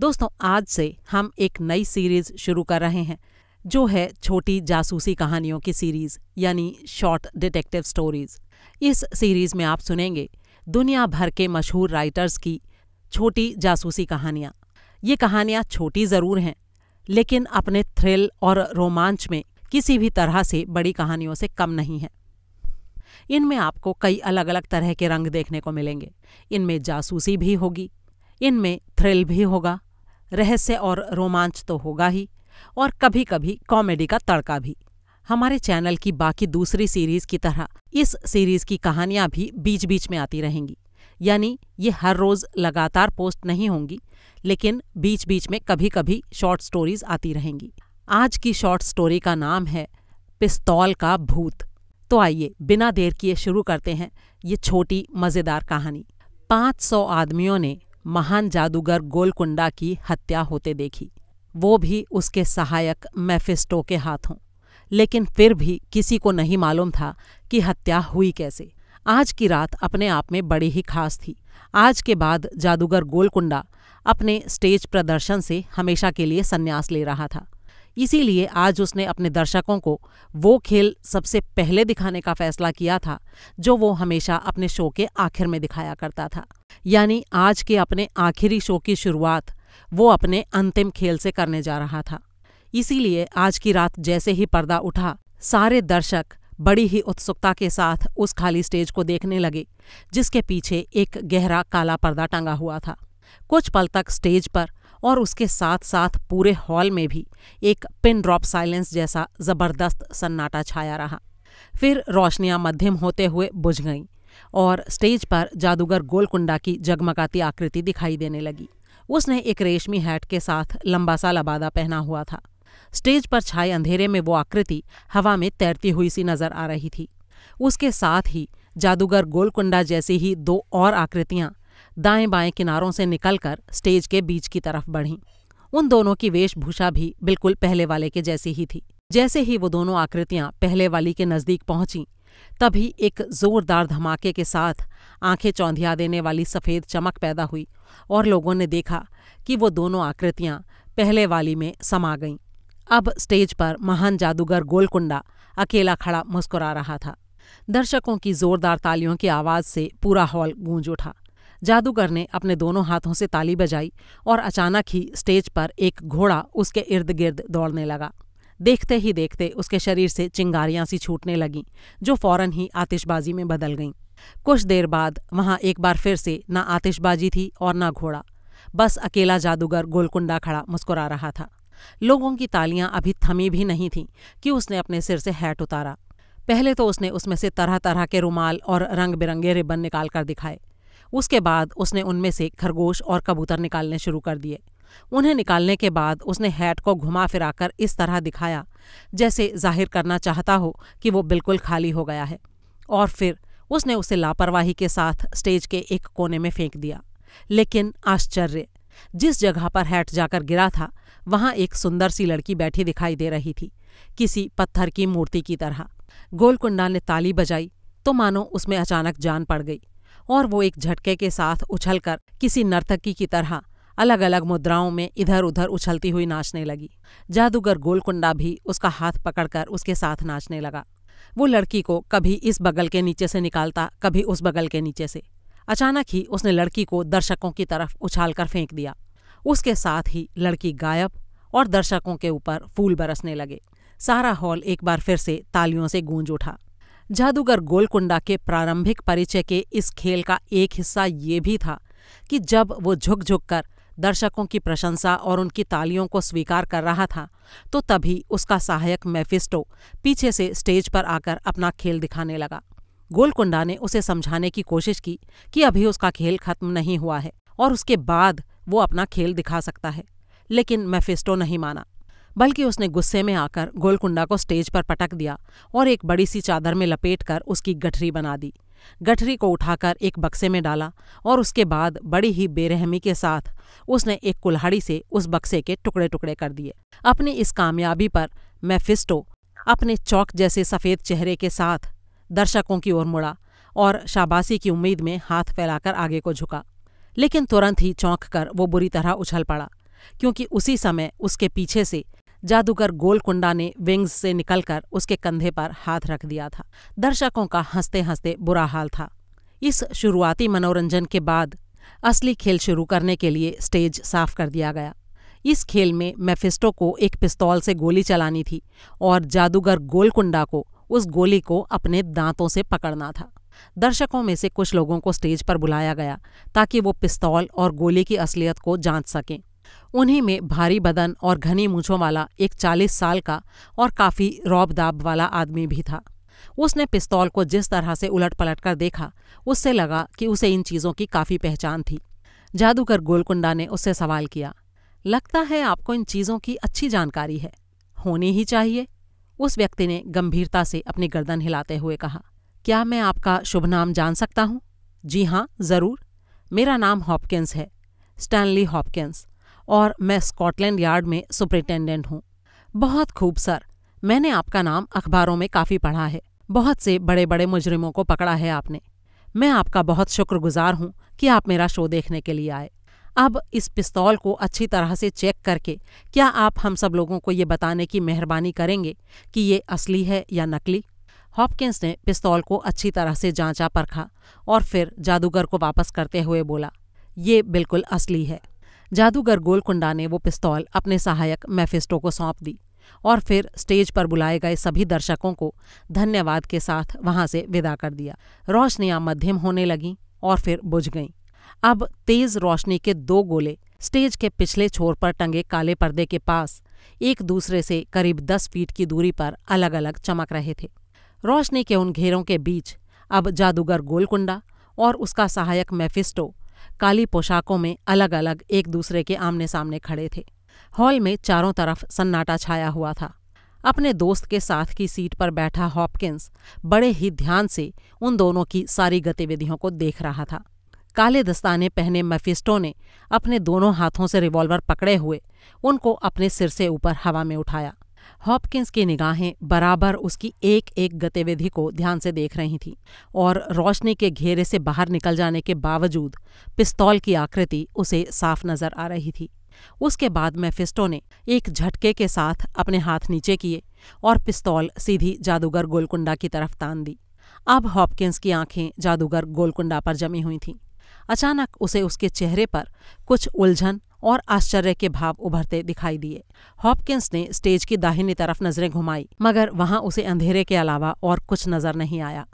दोस्तों आज से हम एक नई सीरीज शुरू कर रहे हैं जो है छोटी जासूसी कहानियों की सीरीज यानी शॉर्ट डिटेक्टिव स्टोरीज इस सीरीज में आप सुनेंगे दुनिया भर के मशहूर राइटर्स की छोटी जासूसी कहानियाँ ये कहानियाँ छोटी ज़रूर हैं लेकिन अपने थ्रिल और रोमांच में किसी भी तरह से बड़ी कहानियों से कम नहीं है इनमें आपको कई अलग अलग तरह के रंग देखने को मिलेंगे इनमें जासूसी भी होगी इनमें थ्रिल भी होगा रहस्य और रोमांच तो होगा ही और कभी कभी कॉमेडी का तड़का भी हमारे चैनल की बाकी दूसरी सीरीज की तरह इस सीरीज की कहानियां भी बीच बीच में आती रहेंगी यानी ये हर रोज लगातार पोस्ट नहीं होंगी लेकिन बीच बीच में कभी कभी शॉर्ट स्टोरीज आती रहेंगी आज की शॉर्ट स्टोरी का नाम है पिस्तौल का भूत तो आइए बिना देर किए शुरू करते हैं ये छोटी मजेदार कहानी 500 आदमियों ने महान जादूगर गोलकुंडा की हत्या होते देखी वो भी उसके सहायक मैफिस्टो के हाथों लेकिन फिर भी किसी को नहीं मालूम था कि हत्या हुई कैसे आज की रात अपने आप में बड़ी ही खास थी आज के बाद जादूगर गोलकुंडा अपने स्टेज प्रदर्शन से हमेशा के लिए संन्यास ले रहा था इसीलिए आज उसने अपने दर्शकों को वो खेल सबसे पहले दिखाने का फैसला किया था जो वो हमेशा अपने शो के आखिर में दिखाया करता था यानी आज के अपने आखिरी शो की शुरुआत वो अपने अंतिम खेल से करने जा रहा था इसीलिए आज की रात जैसे ही पर्दा उठा सारे दर्शक बड़ी ही उत्सुकता के साथ उस खाली स्टेज को देखने लगे जिसके पीछे एक गहरा काला पर्दा टंगा हुआ था कुछ पल तक स्टेज पर और उसके साथ साथ पूरे हॉल में भी एक पिन ड्रॉप साइलेंस जैसा ज़बरदस्त सन्नाटा छाया रहा फिर रोशनियां मध्यम होते हुए बुझ गईं और स्टेज पर जादूगर गोलकुंडा की जगमगाती आकृति दिखाई देने लगी उसने एक रेशमी हैट के साथ लंबा सा लबादा पहना हुआ था स्टेज पर छाए अंधेरे में वो आकृति हवा में तैरती हुई सी नजर आ रही थी उसके साथ ही जादूगर गोलकुंडा जैसी ही दो और आकृतियां दाएं बाएं किनारों से निकलकर स्टेज के बीच की तरफ बढ़ीं उन दोनों की वेशभूषा भी बिल्कुल पहले वाले के जैसी ही थी जैसे ही वो दोनों आकृतियां पहले वाली के नजदीक पहुंचीं तभी एक जोरदार धमाके के साथ आंखें चौंधिया देने वाली सफेद चमक पैदा हुई और लोगों ने देखा कि वो दोनों आकृतियां पहले वाली में समा गईं अब स्टेज पर महान जादूगर गोलकुंडा अकेला खड़ा मुस्कुरा रहा था दर्शकों की जोरदार तालियों की आवाज से पूरा हॉल गूंज उठा जादूगर ने अपने दोनों हाथों से ताली बजाई और अचानक ही स्टेज पर एक घोड़ा उसके इर्द गिर्द दौड़ने लगा देखते ही देखते उसके शरीर से चिंगारियां सी छूटने लगीं जो फौरन ही आतिशबाजी में बदल गईं कुछ देर बाद वहां एक बार फिर से ना आतिशबाजी थी और ना घोड़ा बस अकेला जादूगर गोलकुंडा खड़ा मुस्कुरा रहा था लोगों की तालियां अभी थमी भी नहीं थीं कि उसने अपने सिर से हैट उतारा पहले तो उसने उसमें से तरह तरह के रुमाल और रंग बिरंगे रिबन निकाल कर दिखाए उसके बाद उसने उनमें से खरगोश और कबूतर निकालने शुरू कर दिए उन्हें निकालने के बाद उसने हैट को घुमा फिराकर इस तरह दिखाया जैसे जाहिर करना चाहता हो कि वो बिल्कुल खाली हो गया है और फिर उसने उसे लापरवाही के साथ स्टेज के एक कोने में फेंक दिया लेकिन आश्चर्य जिस जगह पर हैट जाकर गिरा था वहां एक सुंदर सी लड़की बैठी दिखाई दे रही थी किसी पत्थर की मूर्ति की तरह गोलकुंडा ने ताली बजाई तो मानो उसमें अचानक जान पड़ गई और वो एक झटके के साथ उछलकर किसी नर्तकी की तरह अलग अलग मुद्राओं में इधर उधर उछलती हुई नाचने लगी जादूगर गोलकुंडा भी उसका हाथ पकड़कर उसके साथ नाचने लगा वो लड़की को कभी इस बगल के नीचे से निकालता कभी उस बगल के नीचे से अचानक ही उसने लड़की को दर्शकों की तरफ उछालकर फेंक दिया उसके साथ ही लड़की गायब और दर्शकों के ऊपर फूल बरसने लगे सारा हॉल एक बार फिर से तालियों से गूंज उठा जादूगर गोलकुंडा के प्रारंभिक परिचय के इस खेल का एक हिस्सा ये भी था कि जब वो झुक झुक कर दर्शकों की प्रशंसा और उनकी तालियों को स्वीकार कर रहा था तो तभी उसका सहायक मेफिस्टो पीछे से स्टेज पर आकर अपना खेल दिखाने लगा गोलकुंडा ने उसे समझाने की कोशिश की कि अभी उसका खेल खत्म नहीं हुआ है और उसके बाद वो अपना खेल दिखा सकता है लेकिन मेफिस्टो नहीं माना बल्कि उसने गुस्से में आकर गोलकुंडा को स्टेज पर पटक दिया और एक बड़ी सी चादर में लपेट कर उसकी गठरी बना दी गठरी को उठाकर एक बक्से में डाला और उसके बाद बड़ी ही बेरहमी के साथ उसने एक कुल्हाड़ी से उस बक्से के टुकड़े टुकड़े कर दिए अपनी इस कामयाबी पर मैफिस्टो अपने चौक जैसे सफ़ेद चेहरे के साथ दर्शकों की ओर मुड़ा और शाबाशी की उम्मीद में हाथ फैलाकर आगे को झुका लेकिन तुरंत ही चौंक कर वो बुरी तरह उछल पड़ा क्योंकि उसी समय उसके पीछे से जादूगर गोलकुंडा ने विंग्स से निकलकर उसके कंधे पर हाथ रख दिया था दर्शकों का हंसते हंसते बुरा हाल था इस शुरुआती मनोरंजन के बाद असली खेल शुरू करने के लिए स्टेज साफ कर दिया गया इस खेल में मेफिस्टो को एक पिस्तौल से गोली चलानी थी और जादूगर गोलकुंडा को उस गोली को अपने दांतों से पकड़ना था दर्शकों में से कुछ लोगों को स्टेज पर बुलाया गया ताकि वो पिस्तौल और गोली की असलियत को जांच सकें उन्हीं में भारी बदन और घनी मूछों वाला एक चालीस साल का और काफी रौबदाब वाला आदमी भी था उसने पिस्तौल को जिस तरह से उलट पलट कर देखा उससे लगा कि उसे इन चीजों की काफी पहचान थी जादूगर गोलकुंडा ने उससे सवाल किया लगता है आपको इन चीजों की अच्छी जानकारी है होनी ही चाहिए उस व्यक्ति ने गंभीरता से अपनी गर्दन हिलाते हुए कहा क्या मैं आपका शुभ नाम जान सकता हूं जी हां जरूर मेरा नाम हॉपकिंस है स्टैनली हॉपकिंस और मैं स्कॉटलैंड यार्ड में सुपरिटेंडेंट हूँ बहुत खूब सर मैंने आपका नाम अखबारों में काफ़ी पढ़ा है बहुत से बड़े बड़े मुजरिमों को पकड़ा है आपने मैं आपका बहुत शुक्रगुजार हूँ कि आप मेरा शो देखने के लिए आए अब इस पिस्तौल को अच्छी तरह से चेक करके क्या आप हम सब लोगों को ये बताने की मेहरबानी करेंगे कि ये असली है या नकली हॉपकिंस ने पिस्तौल को अच्छी तरह से जांचा परखा और फिर जादूगर को वापस करते हुए बोला ये बिल्कुल असली है जादूगर गोलकुंडा ने वो पिस्तौल अपने सहायक मैफिस्टो को सौंप दी और फिर स्टेज पर बुलाए गए सभी दर्शकों को धन्यवाद के साथ वहां से विदा कर दिया रोशनियां मध्यम होने लगीं और फिर बुझ गईं अब तेज रोशनी के दो गोले स्टेज के पिछले छोर पर टंगे काले पर्दे के पास एक दूसरे से करीब दस फीट की दूरी पर अलग अलग चमक रहे थे रोशनी के उन घेरों के बीच अब जादूगर गोलकुंडा और उसका सहायक मैफिस्टो काली पोशाकों में अलग अलग एक दूसरे के आमने सामने खड़े थे हॉल में चारों तरफ सन्नाटा छाया हुआ था अपने दोस्त के साथ की सीट पर बैठा हॉपकिंस बड़े ही ध्यान से उन दोनों की सारी गतिविधियों को देख रहा था काले दस्ताने पहने मेफिस्टो ने अपने दोनों हाथों से रिवॉल्वर पकड़े हुए उनको अपने सिर से ऊपर हवा में उठाया हॉपकिंस की निगाहें बराबर उसकी एक एक गतिविधि को ध्यान से देख रही थीं और रोशनी के घेरे से बाहर निकल जाने के बावजूद पिस्तौल की आकृति उसे साफ नजर आ रही थी उसके बाद मेफिस्टो ने एक झटके के साथ अपने हाथ नीचे किए और पिस्तौल सीधी जादूगर गोलकुंडा की तरफ तान दी अब हॉपकिंस की आंखें जादूगर गोलकुंडा पर जमी हुई थीं अचानक उसे उसके चेहरे पर कुछ उलझन और आश्चर्य के भाव उभरते दिखाई दिए हॉपकिंस ने स्टेज की दाहिनी तरफ नजरें घुमाई मगर वहां उसे अंधेरे के अलावा और कुछ नजर नहीं आया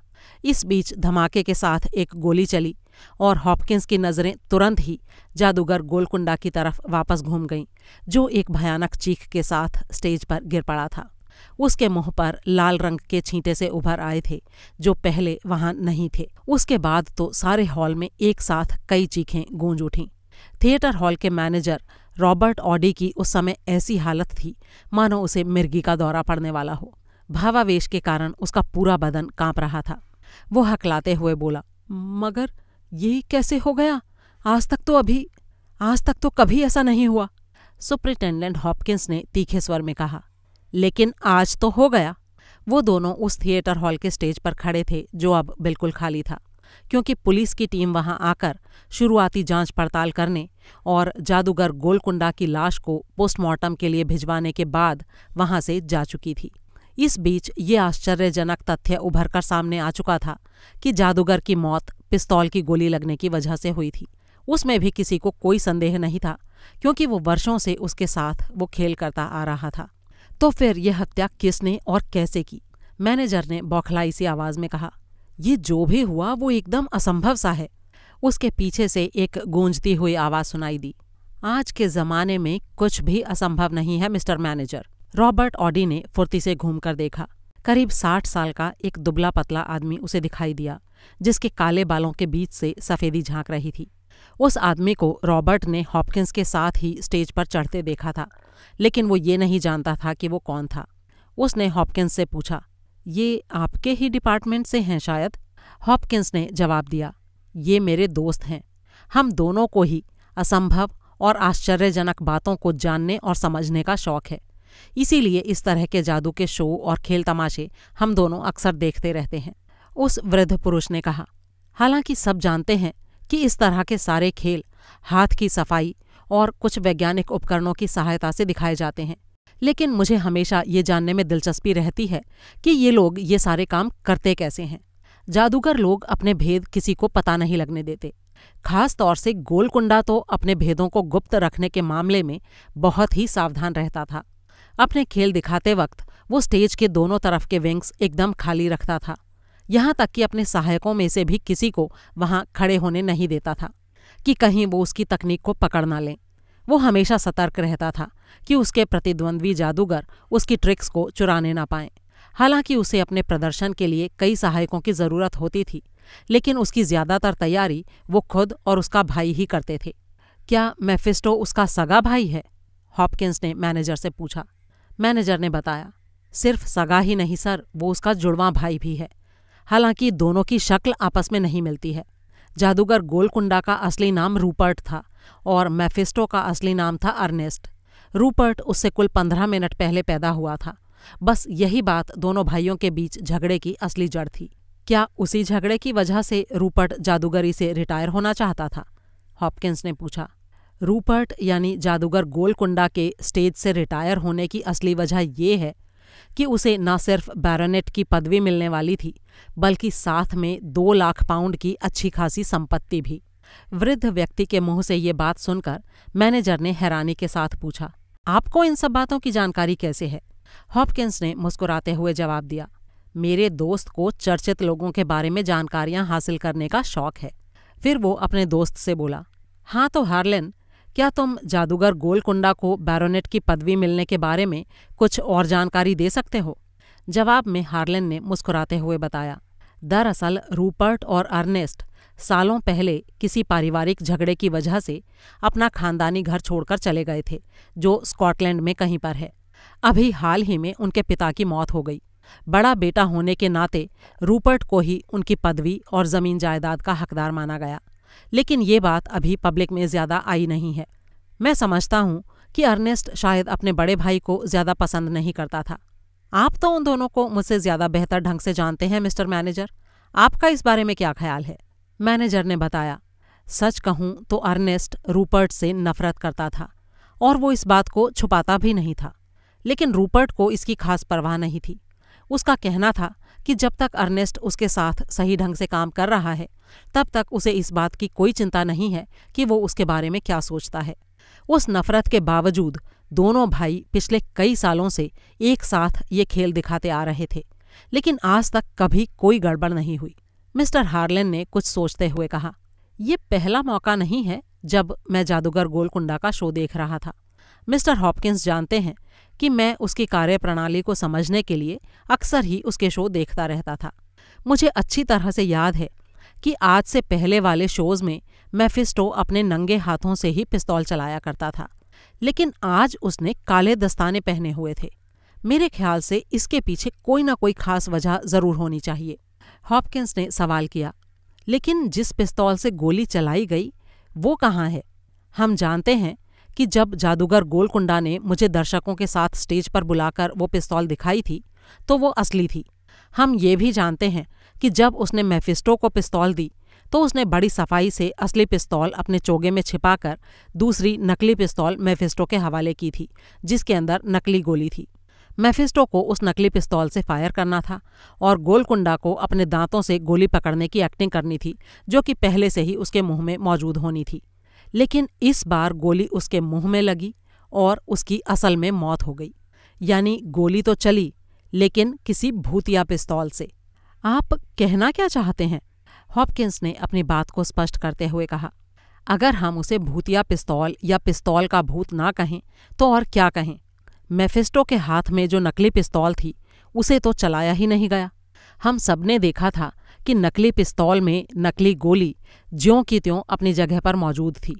इस बीच धमाके के साथ एक गोली चली और हॉपकिंस की नजरें तुरंत ही जादूगर गोलकुंडा की तरफ वापस घूम गईं जो एक भयानक चीख के साथ स्टेज पर गिर पड़ा था उसके मुंह पर लाल रंग के छींटे से उभर आए थे जो पहले वहां नहीं थे उसके बाद तो सारे हॉल में एक साथ कई चीखें गूंज उठीं थिएटर हॉल के मैनेजर रॉबर्ट ऑडी की उस समय ऐसी हालत थी मानो उसे मिर्गी का दौरा पड़ने वाला हो भावावेश के कारण उसका पूरा बदन कांप रहा था वो हकलाते हुए बोला मगर ये कैसे हो गया आज तक तो अभी आज तक तो कभी ऐसा नहीं हुआ सुप्रिंटेंडेंट हॉपकिंस ने तीखे स्वर में कहा लेकिन आज तो हो गया वो दोनों उस थिएटर हॉल के स्टेज पर खड़े थे जो अब बिल्कुल खाली था क्योंकि पुलिस की टीम वहां आकर शुरुआती जांच पड़ताल करने और जादूगर गोलकुंडा की लाश को पोस्टमार्टम के लिए भिजवाने के बाद वहां से जा चुकी थी इस बीच ये आश्चर्यजनक तथ्य उभर कर सामने आ चुका था कि जादूगर की मौत पिस्तौल की गोली लगने की वजह से हुई थी उसमें भी किसी को कोई संदेह नहीं था क्योंकि वो वर्षों से उसके साथ वो खेल करता आ रहा था तो फिर यह हत्या किसने और कैसे की मैनेजर ने बौखलाई सी आवाज में कहा ये जो भी हुआ वो एकदम असंभव सा है उसके पीछे से एक गूंजती हुई आवाज सुनाई दी आज के जमाने में कुछ भी असंभव नहीं है मिस्टर मैनेजर रॉबर्ट ऑडी ने फुर्ती से घूमकर देखा करीब साठ साल का एक दुबला पतला आदमी उसे दिखाई दिया जिसके काले बालों के बीच से सफेदी झांक रही थी उस आदमी को रॉबर्ट ने हॉपकिंस के साथ ही स्टेज पर चढ़ते देखा था लेकिन वो ये नहीं जानता था कि वो कौन था उसने हॉपकिंस से पूछा ये आपके ही डिपार्टमेंट से हैं शायद हॉपकिंस ने जवाब दिया ये मेरे दोस्त हैं हम दोनों को ही असंभव और आश्चर्यजनक बातों को जानने और समझने का शौक है इसीलिए इस तरह के जादू के शो और खेल तमाशे हम दोनों अक्सर देखते रहते हैं उस वृद्ध पुरुष ने कहा हालांकि सब जानते हैं कि इस तरह के सारे खेल हाथ की सफाई और कुछ वैज्ञानिक उपकरणों की सहायता से दिखाए जाते हैं लेकिन मुझे हमेशा ये जानने में दिलचस्पी रहती है कि ये लोग ये सारे काम करते कैसे हैं जादूगर लोग अपने भेद किसी को पता नहीं लगने देते खास तौर से गोलकुंडा तो अपने भेदों को गुप्त रखने के मामले में बहुत ही सावधान रहता था अपने खेल दिखाते वक्त वो स्टेज के दोनों तरफ के विंग्स एकदम खाली रखता था यहाँ तक कि अपने सहायकों में से भी किसी को वहाँ खड़े होने नहीं देता था कि कहीं वो उसकी तकनीक को पकड़ ना लें वो हमेशा सतर्क रहता था कि उसके प्रतिद्वंद्वी जादूगर उसकी ट्रिक्स को चुराने ना पाए हालांकि उसे अपने प्रदर्शन के लिए कई सहायकों की जरूरत होती थी लेकिन उसकी ज्यादातर तैयारी वो खुद और उसका भाई ही करते थे क्या मैफिस्टो उसका सगा भाई है हॉपकिंस ने मैनेजर से पूछा मैनेजर ने बताया सिर्फ सगा ही नहीं सर वो उसका जुड़वा भाई भी है हालांकि दोनों की शक्ल आपस में नहीं मिलती है जादूगर गोलकुंडा का असली नाम रूपर्ट था और मैफिस्टो का असली नाम था अर्नेस्ट रूपर्ट उससे कुल पंद्रह मिनट पहले पैदा हुआ था बस यही बात दोनों भाइयों के बीच झगड़े की असली जड़ थी क्या उसी झगड़े की वजह से रूपर्ट जादूगरी से रिटायर होना चाहता था हॉपकिंस ने पूछा रूपर्ट यानी जादूगर गोलकुंडा के स्टेज से रिटायर होने की असली वजह यह है कि उसे न सिर्फ बैरनेट की पदवी मिलने वाली थी बल्कि साथ में दो लाख पाउंड की अच्छी खासी संपत्ति भी वृद्ध व्यक्ति के मुंह से ये बात सुनकर मैनेजर ने हैरानी के साथ पूछा आपको इन सब बातों की जानकारी कैसे है हॉपकिंस ने मुस्कुराते हुए जवाब दिया मेरे दोस्त को चर्चित लोगों के बारे में जानकारियां हासिल करने का शौक है फिर वो अपने दोस्त से बोला हाँ तो हार्लिन क्या तुम जादूगर गोलकुंडा को बैरोनेट की पदवी मिलने के बारे में कुछ और जानकारी दे सकते हो जवाब में हार्लिन ने मुस्कुराते हुए बताया दरअसल रूपर्ट और अर्नेस्ट सालों पहले किसी पारिवारिक झगड़े की वजह से अपना खानदानी घर छोड़कर चले गए थे जो स्कॉटलैंड में कहीं पर है अभी हाल ही में उनके पिता की मौत हो गई बड़ा बेटा होने के नाते रूपर्ट को ही उनकी पदवी और जमीन जायदाद का हकदार माना गया लेकिन ये बात अभी पब्लिक में ज्यादा आई नहीं है मैं समझता हूँ कि अर्नेस्ट शायद अपने बड़े भाई को ज्यादा पसंद नहीं करता था आप तो उन दोनों को मुझसे ज्यादा बेहतर ढंग से जानते हैं मिस्टर मैनेजर आपका इस बारे में क्या ख्याल है मैनेजर ने बताया सच कहूं तो अर्नेस्ट रूपर्ट से नफरत करता था और वो इस बात को छुपाता भी नहीं था लेकिन रूपर्ट को इसकी खास परवाह नहीं थी उसका कहना था कि जब तक अर्नेस्ट उसके साथ सही ढंग से काम कर रहा है तब तक उसे इस बात की कोई चिंता नहीं है कि वो उसके बारे में क्या सोचता है उस नफरत के बावजूद दोनों भाई पिछले कई सालों से एक साथ ये खेल दिखाते आ रहे थे लेकिन आज तक कभी कोई गड़बड़ नहीं हुई मिस्टर हार्लेन ने कुछ सोचते हुए कहा ये पहला मौका नहीं है जब मैं जादूगर गोलकुंडा का शो देख रहा था मिस्टर हॉपकिंस जानते हैं कि मैं उसकी कार्यप्रणाली को समझने के लिए अक्सर ही उसके शो देखता रहता था मुझे अच्छी तरह से याद है कि आज से पहले वाले शोज में फिस्टो अपने नंगे हाथों से ही पिस्तौल चलाया करता था लेकिन आज उसने काले दस्ताने पहने हुए थे मेरे ख्याल से इसके पीछे कोई ना कोई खास वजह जरूर होनी चाहिए हॉपकिंस ने सवाल किया लेकिन जिस पिस्तौल से गोली चलाई गई वो कहाँ है हम जानते हैं कि जब जादूगर गोलकुंडा ने मुझे दर्शकों के साथ स्टेज पर बुलाकर वो पिस्तौल दिखाई थी तो वो असली थी हम ये भी जानते हैं कि जब उसने मेफिस्टो को पिस्तौल दी तो उसने बड़ी सफाई से असली पिस्तौल अपने चोगे में छिपाकर दूसरी नकली पिस्तौल मेफिस्टो के हवाले की थी जिसके अंदर नकली गोली थी मेफिस्टो को उस नकली पिस्तौल से फायर करना था और गोलकुंडा को अपने दांतों से गोली पकड़ने की एक्टिंग करनी थी जो कि पहले से ही उसके मुंह में मौजूद होनी थी लेकिन इस बार गोली उसके मुंह में लगी और उसकी असल में मौत हो गई यानी गोली तो चली लेकिन किसी भूतिया पिस्तौल से आप कहना क्या चाहते हैं हॉपकिंस ने अपनी बात को स्पष्ट करते हुए कहा अगर हम उसे भूतिया पिस्तौल या पिस्तौल का भूत ना कहें तो और क्या कहें मेफिस्टो के हाथ में जो नकली पिस्तौल थी उसे तो चलाया ही नहीं गया हम सबने देखा था कि नकली पिस्तौल में नकली गोली ज्यों की त्यों अपनी जगह पर मौजूद थी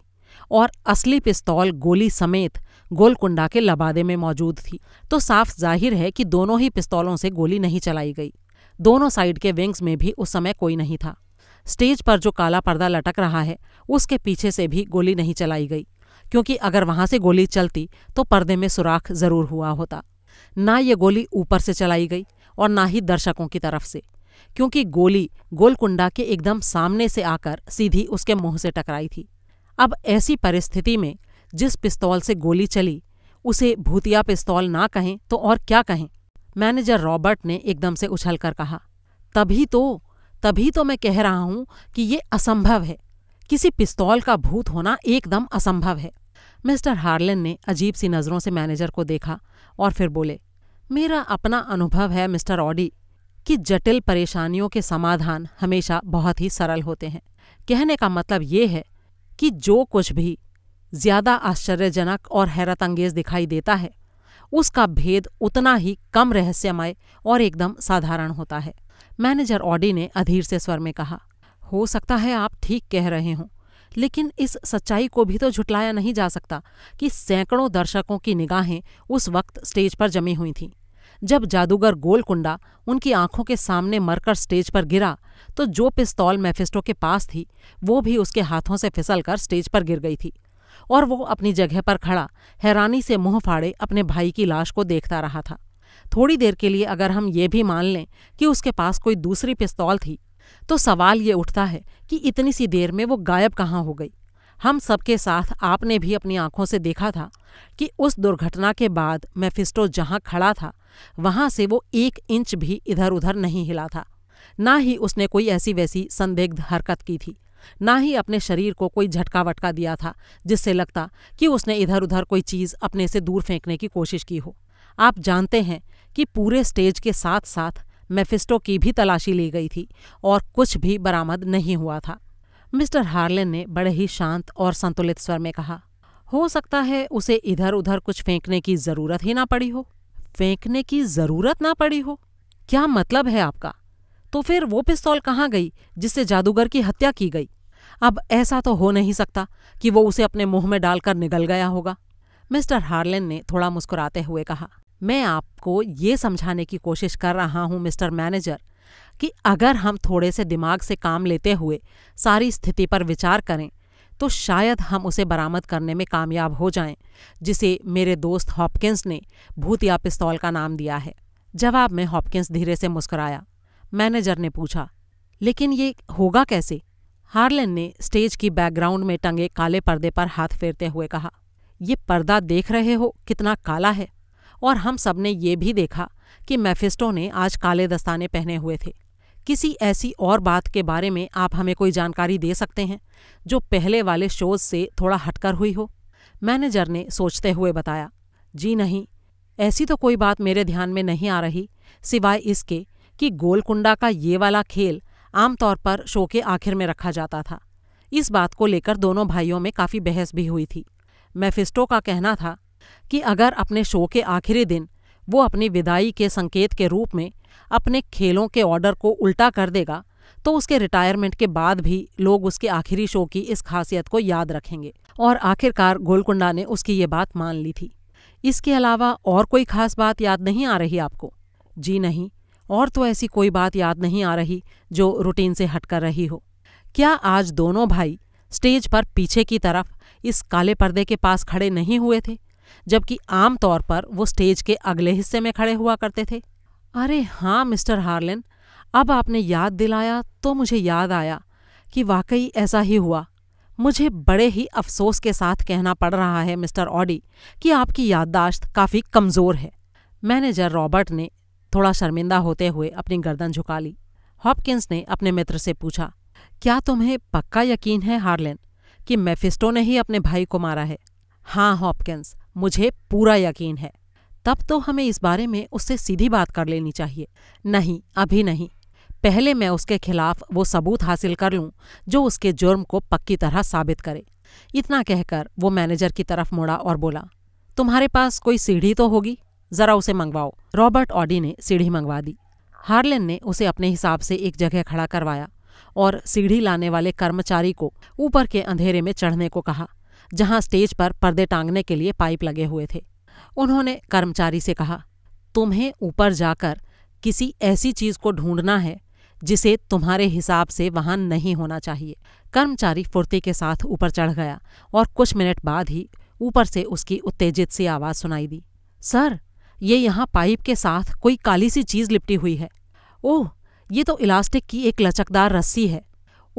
और असली पिस्तौल गोली समेत गोलकुंडा के लबादे में मौजूद थी तो साफ जाहिर है कि दोनों ही पिस्तौलों से गोली नहीं चलाई गई दोनों साइड के विंग्स में भी उस समय कोई नहीं था स्टेज पर जो काला पर्दा लटक रहा है उसके पीछे से भी गोली नहीं चलाई गई क्योंकि अगर वहां से गोली चलती तो पर्दे में सुराख जरूर हुआ होता ना ये गोली ऊपर से चलाई गई और ना ही दर्शकों की तरफ से क्योंकि गोली गोलकुंडा के एकदम सामने से आकर सीधी उसके मुंह से टकराई थी अब ऐसी परिस्थिति में जिस पिस्तौल से गोली चली उसे भूतिया पिस्तौल ना कहें तो और क्या कहें मैनेजर रॉबर्ट ने एकदम से उछल कर कहा तभी तो तभी तो मैं कह रहा हूं कि ये असंभव है किसी पिस्तौल का भूत होना एकदम असंभव है मिस्टर हार्लिन ने अजीब सी नज़रों से मैनेजर को देखा और फिर बोले मेरा अपना अनुभव है मिस्टर ऑडी कि जटिल परेशानियों के समाधान हमेशा बहुत ही सरल होते हैं कहने का मतलब ये है कि जो कुछ भी ज्यादा आश्चर्यजनक और हैरतअंगेज दिखाई देता है उसका भेद उतना ही कम रहस्यमय और एकदम साधारण होता है मैनेजर ऑडी ने अधीर से स्वर में कहा हो सकता है आप ठीक कह रहे हों लेकिन इस सच्चाई को भी तो झुटलाया नहीं जा सकता कि सैकड़ों दर्शकों की निगाहें उस वक्त स्टेज पर जमी हुई थीं जब जादूगर गोलकुंडा उनकी आंखों के सामने मरकर स्टेज पर गिरा तो जो पिस्तौल मेफिस्टो के पास थी वो भी उसके हाथों से फिसलकर स्टेज पर गिर गई थी और वो अपनी जगह पर खड़ा हैरानी से मुंह फाड़े अपने भाई की लाश को देखता रहा था थोड़ी देर के लिए अगर हम ये भी मान लें कि उसके पास कोई दूसरी पिस्तौल थी तो सवाल ये उठता है कि इतनी सी देर में वो गायब कहाँ हो गई हम सबके साथ आपने भी अपनी आंखों से देखा था कि उस दुर्घटना के बाद मैफिस्टो जहां खड़ा था वहां से वो एक इंच भी इधर उधर नहीं हिला था ना ही उसने कोई ऐसी वैसी संदिग्ध हरकत की थी ना ही अपने शरीर को कोई झटका वटका दिया था जिससे लगता कि उसने इधर उधर कोई चीज अपने से दूर फेंकने की कोशिश की हो आप जानते हैं कि पूरे स्टेज के साथ साथ मेफिस्टो की भी तलाशी ली गई थी और कुछ भी बरामद नहीं हुआ था मिस्टर हार्लिन ने बड़े ही शांत और संतुलित स्वर में कहा हो सकता है उसे इधर उधर कुछ फेंकने की जरूरत ही ना पड़ी हो फेंकने की जरूरत ना पड़ी हो क्या मतलब है आपका तो फिर वो पिस्तौल कहाँ गई जिससे जादूगर की हत्या की गई अब ऐसा तो हो नहीं सकता कि वो उसे अपने मुंह में डालकर निगल गया होगा मिस्टर हार्लिन ने थोड़ा मुस्कुराते हुए कहा मैं आपको ये समझाने की कोशिश कर रहा हूँ मिस्टर मैनेजर कि अगर हम थोड़े से दिमाग से काम लेते हुए सारी स्थिति पर विचार करें तो शायद हम उसे बरामद करने में कामयाब हो जाएं, जिसे मेरे दोस्त हॉपकिंस ने भूतिया पिस्तौल का नाम दिया है जवाब में हॉपकिंस धीरे से मुस्कराया मैनेजर ने पूछा लेकिन ये होगा कैसे हार्लन ने स्टेज की बैकग्राउंड में टंगे काले पर्दे पर हाथ फेरते हुए कहा यह पर्दा देख रहे हो कितना काला है और हम सब ने ये भी देखा कि मैफिस्टो ने आज काले दस्ताने पहने हुए थे किसी ऐसी और बात के बारे में आप हमें कोई जानकारी दे सकते हैं जो पहले वाले शोज से थोड़ा हटकर हुई हो मैनेजर ने सोचते हुए बताया जी नहीं ऐसी तो कोई बात मेरे ध्यान में नहीं आ रही सिवाय इसके कि गोलकुंडा का ये वाला खेल आमतौर पर शो के आखिर में रखा जाता था इस बात को लेकर दोनों भाइयों में काफ़ी बहस भी हुई थी मैफिस्टो का कहना था कि अगर अपने शो के आखिरी दिन वो अपनी विदाई के संकेत के रूप में अपने खेलों के ऑर्डर को उल्टा कर देगा तो उसके रिटायरमेंट के बाद भी लोग उसके आखिरी शो की इस खासियत को याद रखेंगे और आखिरकार गोलकुंडा ने उसकी ये बात मान ली थी इसके अलावा और कोई खास बात याद नहीं आ रही आपको जी नहीं और तो ऐसी कोई बात याद नहीं आ रही जो रूटीन से हटकर रही हो क्या आज दोनों भाई स्टेज पर पीछे की तरफ इस काले पर्दे के पास खड़े नहीं हुए थे जबकि आम तौर पर वो स्टेज के अगले हिस्से में खड़े हुआ करते थे अरे हाँ मिस्टर हार्लिन अब आपने याद दिलाया तो मुझे याद आया कि वाकई ऐसा ही हुआ मुझे बड़े ही अफसोस के साथ कहना पड़ रहा है मिस्टर ऑडी कि आपकी याददाश्त काफ़ी कमज़ोर है मैनेजर रॉबर्ट ने थोड़ा शर्मिंदा होते हुए अपनी गर्दन झुका ली हॉपकिंस ने अपने मित्र से पूछा क्या तुम्हें पक्का यकीन है हार्लिन कि मेफिस्टो ने ही अपने भाई को मारा है हाँ हॉपकिंस मुझे पूरा यकीन है तब तो हमें इस बारे में उससे सीधी बात कर लेनी चाहिए नहीं अभी नहीं पहले मैं उसके खिलाफ वो सबूत हासिल कर लूं जो उसके जुर्म को पक्की तरह साबित करे इतना कहकर वो मैनेजर की तरफ मुड़ा और बोला तुम्हारे पास कोई सीढ़ी तो होगी जरा उसे मंगवाओ रॉबर्ट ऑडी ने सीढ़ी मंगवा दी हार्लिन ने उसे अपने हिसाब से एक जगह खड़ा करवाया और सीढ़ी लाने वाले कर्मचारी को ऊपर के अंधेरे में चढ़ने को कहा जहां स्टेज पर पर्दे टांगने के लिए पाइप लगे हुए थे उन्होंने कर्मचारी से कहा तुम्हें ऊपर जाकर किसी ऐसी चीज को ढूंढना है जिसे तुम्हारे हिसाब से वहां नहीं होना चाहिए कर्मचारी फुर्ती के साथ ऊपर चढ़ गया और कुछ मिनट बाद ही ऊपर से उसकी उत्तेजित सी आवाज सुनाई दी सर ये यहाँ पाइप के साथ कोई काली सी चीज लिपटी हुई है ओह ये तो इलास्टिक की एक लचकदार रस्सी है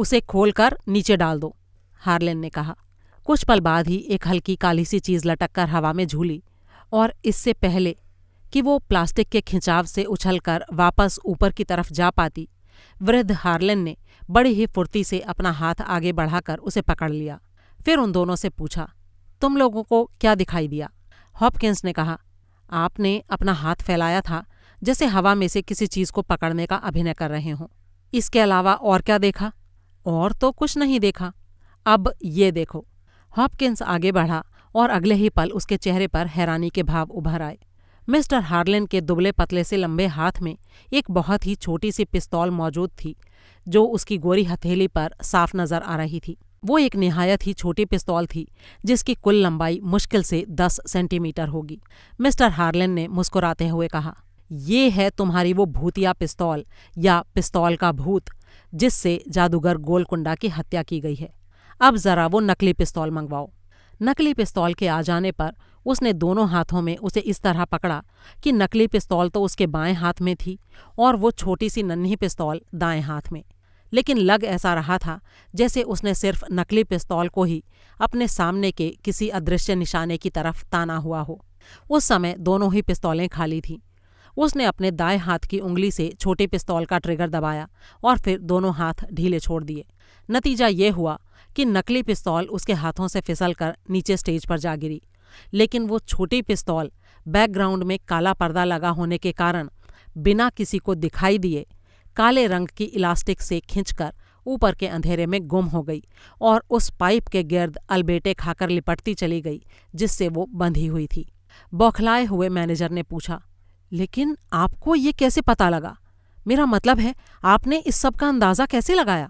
उसे खोलकर नीचे डाल दो हार्लिन ने कहा कुछ पल बाद ही एक हल्की काली सी चीज लटक कर हवा में झूली और इससे पहले कि वो प्लास्टिक के खिंचाव से उछलकर वापस ऊपर की तरफ जा पाती वृद्ध हार्लन ने बड़ी ही फुर्ती से अपना हाथ आगे बढ़ाकर उसे पकड़ लिया फिर उन दोनों से पूछा तुम लोगों को क्या दिखाई दिया हॉपकिंस ने कहा आपने अपना हाथ फैलाया था जैसे हवा में से किसी चीज को पकड़ने का अभिनय कर रहे हों इसके अलावा और क्या देखा और तो कुछ नहीं देखा अब ये देखो हॉपकिंस आगे बढ़ा और अगले ही पल उसके चेहरे पर हैरानी के भाव उभर आए मिस्टर हार्लिन के दुबले पतले से लंबे हाथ में एक बहुत ही छोटी सी पिस्तौल मौजूद थी जो उसकी गोरी हथेली पर साफ नजर आ रही थी वो एक नहायत ही छोटी पिस्तौल थी जिसकी कुल लंबाई मुश्किल से दस सेंटीमीटर होगी मिस्टर हार्लिन ने मुस्कुराते हुए कहा ये है तुम्हारी वो भूतिया पिस्तौल या पिस्तौल का भूत जिससे जादूगर गोलकुंडा की हत्या की गई है अब ज़रा वो नकली पिस्तौल मंगवाओ नकली पिस्तौल के आ जाने पर उसने दोनों हाथों में उसे इस तरह पकड़ा कि नकली पिस्तौल तो उसके बाएं हाथ में थी और वो छोटी सी नन्ही पिस्तौल दाएं हाथ में लेकिन लग ऐसा रहा था जैसे उसने सिर्फ नकली पिस्तौल को ही अपने सामने के किसी अदृश्य निशाने की तरफ ताना हुआ हो उस समय दोनों ही पिस्तौलें खाली थीं उसने अपने दाएं हाथ की उंगली से छोटे पिस्तौल का ट्रिगर दबाया और फिर दोनों हाथ ढीले छोड़ दिए नतीजा ये हुआ कि नकली पिस्तौल उसके हाथों से फिसल कर नीचे स्टेज पर जा गिरी लेकिन वो छोटी पिस्तौल बैकग्राउंड में काला पर्दा लगा होने के कारण बिना किसी को दिखाई दिए काले रंग की इलास्टिक से खींचकर ऊपर के अंधेरे में गुम हो गई और उस पाइप के गर्द अलबेटे खाकर लिपटती चली गई जिससे वो बंधी हुई थी बौखलाए हुए मैनेजर ने पूछा लेकिन आपको ये कैसे पता लगा मेरा मतलब है आपने इस सब का अंदाजा कैसे लगाया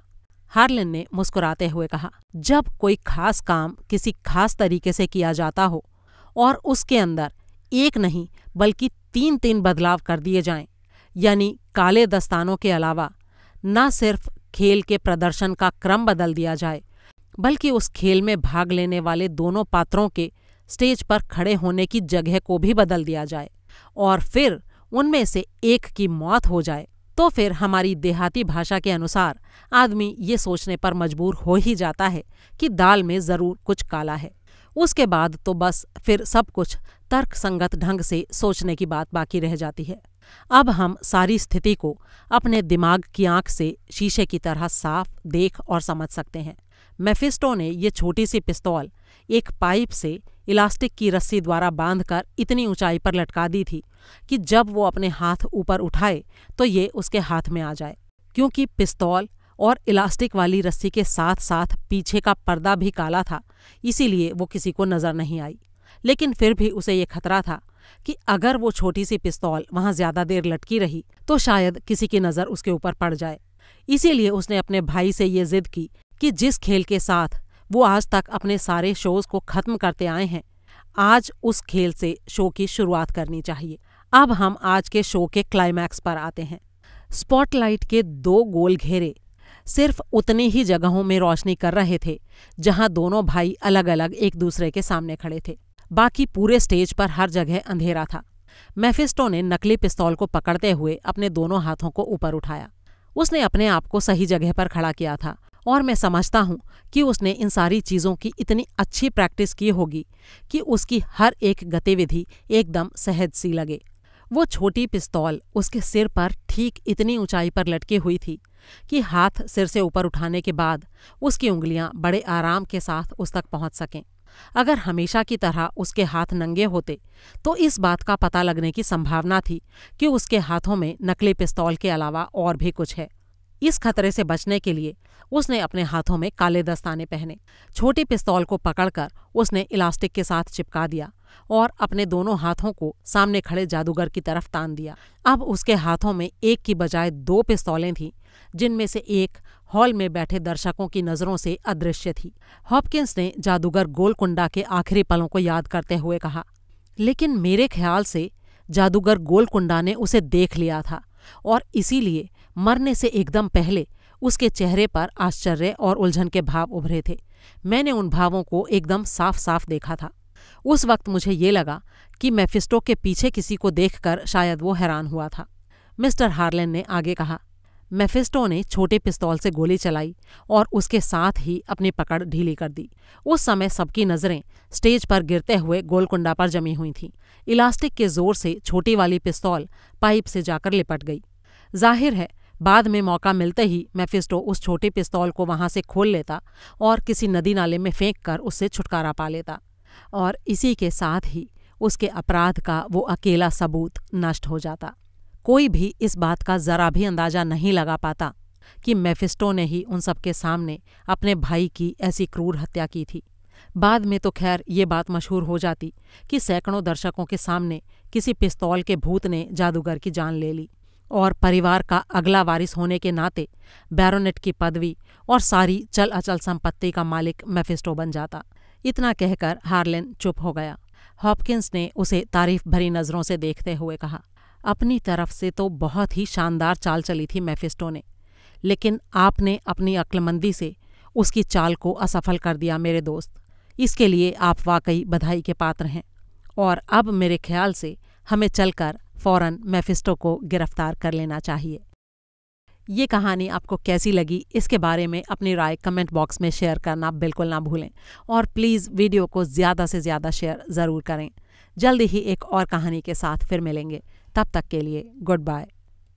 हार्लिन ने मुस्कुराते हुए कहा जब कोई खास काम किसी खास तरीके से किया जाता हो और उसके अंदर एक नहीं बल्कि तीन तीन बदलाव कर दिए जाएं, यानी काले दस्तानों के अलावा न सिर्फ खेल के प्रदर्शन का क्रम बदल दिया जाए बल्कि उस खेल में भाग लेने वाले दोनों पात्रों के स्टेज पर खड़े होने की जगह को भी बदल दिया जाए और फिर उनमें से एक की मौत हो जाए तो फिर हमारी देहाती भाषा के अनुसार आदमी ये सोचने पर मजबूर हो ही जाता है कि दाल में ज़रूर कुछ काला है उसके बाद तो बस फिर सब कुछ तर्कसंगत ढंग से सोचने की बात बाकी रह जाती है अब हम सारी स्थिति को अपने दिमाग की आंख से शीशे की तरह साफ देख और समझ सकते हैं मेफिस्टो ने ये छोटी सी पिस्तौल एक पाइप से इलास्टिक की रस्सी द्वारा बांधकर इतनी ऊंचाई पर लटका दी थी कि जब वो अपने हाथ ऊपर उठाए तो ये उसके हाथ में आ जाए क्योंकि पिस्तौल और इलास्टिक वाली रस्सी के साथ साथ पीछे का पर्दा भी काला था इसीलिए वो किसी को नजर नहीं आई लेकिन फिर भी उसे ये खतरा था कि अगर वो छोटी सी पिस्तौल वहां ज्यादा देर लटकी रही तो शायद किसी की नजर उसके ऊपर पड़ जाए इसीलिए उसने अपने भाई से ये जिद की कि जिस खेल के साथ वो आज तक अपने सारे शोज को खत्म करते आए हैं आज उस खेल से शो की शुरुआत करनी चाहिए अब हम आज के शो के क्लाइमैक्स पर आते हैं स्पॉटलाइट के दो गोल घेरे सिर्फ उतनी ही जगहों में रोशनी कर रहे थे जहां दोनों भाई अलग अलग एक दूसरे के सामने खड़े थे बाकी पूरे स्टेज पर हर जगह अंधेरा था मैफिस्टो ने नकली पिस्तौल को पकड़ते हुए अपने दोनों हाथों को ऊपर उठाया उसने अपने आप को सही जगह पर खड़ा किया था और मैं समझता हूँ कि उसने इन सारी चीज़ों की इतनी अच्छी प्रैक्टिस की होगी कि उसकी हर एक गतिविधि एकदम सहज सी लगे वो छोटी पिस्तौल उसके सिर पर ठीक इतनी ऊंचाई पर लटकी हुई थी कि हाथ सिर से ऊपर उठाने के बाद उसकी उंगलियां बड़े आराम के साथ उस तक पहुंच सकें अगर हमेशा की तरह उसके हाथ नंगे होते तो इस बात का पता लगने की संभावना थी कि उसके हाथों में नकली पिस्तौल के अलावा और भी कुछ है इस खतरे से बचने के लिए उसने अपने हाथों में काले दस्ताने पहने छोटी पिस्तौल को पकड़कर उसने इलास्टिक के साथ चिपका दिया और अपने दोनों हाथों को सामने खड़े जादूगर की तरफ तान दिया अब उसके हाथों में एक की बजाय दो पिस्तौलें थीं जिनमें से एक हॉल में बैठे दर्शकों की नज़रों से अदृश्य थी हॉपकिंस ने जादूगर गोलकुंडा के आखिरी पलों को याद करते हुए कहा लेकिन मेरे ख्याल से जादूगर गोलकुंडा ने उसे देख लिया था और इसीलिए मरने से एकदम पहले उसके चेहरे पर आश्चर्य और उलझन के भाव उभरे थे मैंने उन भावों को एकदम साफ साफ देखा था उस वक्त मुझे ये लगा कि मैफिस्टो के पीछे किसी को देखकर शायद वो हैरान हुआ था मिस्टर हार्लेन ने आगे कहा मेफिस्टो ने छोटे पिस्तौल से गोली चलाई और उसके साथ ही अपनी पकड़ ढीली कर दी उस समय सबकी नज़रें स्टेज पर गिरते हुए गोलकुंडा पर जमी हुई थीं इलास्टिक के जोर से छोटी वाली पिस्तौल पाइप से जाकर लिपट गई जाहिर है बाद में मौका मिलते ही मैफिस्टो उस छोटे पिस्तौल को वहां से खोल लेता और किसी नदी नाले में फेंक कर उससे छुटकारा पा लेता और इसी के साथ ही उसके अपराध का वो अकेला सबूत नष्ट हो जाता कोई भी इस बात का जरा भी अंदाजा नहीं लगा पाता कि मेफिस्टो ने ही उन सबके सामने अपने भाई की ऐसी क्रूर हत्या की थी बाद में तो खैर ये बात मशहूर हो जाती कि सैकड़ों दर्शकों के सामने किसी पिस्तौल के भूत ने जादूगर की जान ले ली और परिवार का अगला वारिस होने के नाते बैरोनेट की पदवी और सारी चल अचल संपत्ति का मालिक मेफिस्टो बन जाता इतना कहकर हार्लिन चुप हो गया हॉपकिंस ने उसे तारीफ भरी नज़रों से देखते हुए कहा अपनी तरफ से तो बहुत ही शानदार चाल चली थी मेफिस्टो ने लेकिन आपने अपनी अक्लमंदी से उसकी चाल को असफल कर दिया मेरे दोस्त इसके लिए आप वाकई बधाई के पात्र हैं और अब मेरे ख्याल से हमें चलकर फौरन मेफिस्टो को गिरफ्तार कर लेना चाहिए ये कहानी आपको कैसी लगी इसके बारे में अपनी राय कमेंट बॉक्स में शेयर करना बिल्कुल ना भूलें और प्लीज़ वीडियो को ज़्यादा से ज़्यादा शेयर ज़रूर करें जल्द ही एक और कहानी के साथ फिर मिलेंगे तब तक के लिए गुड बाय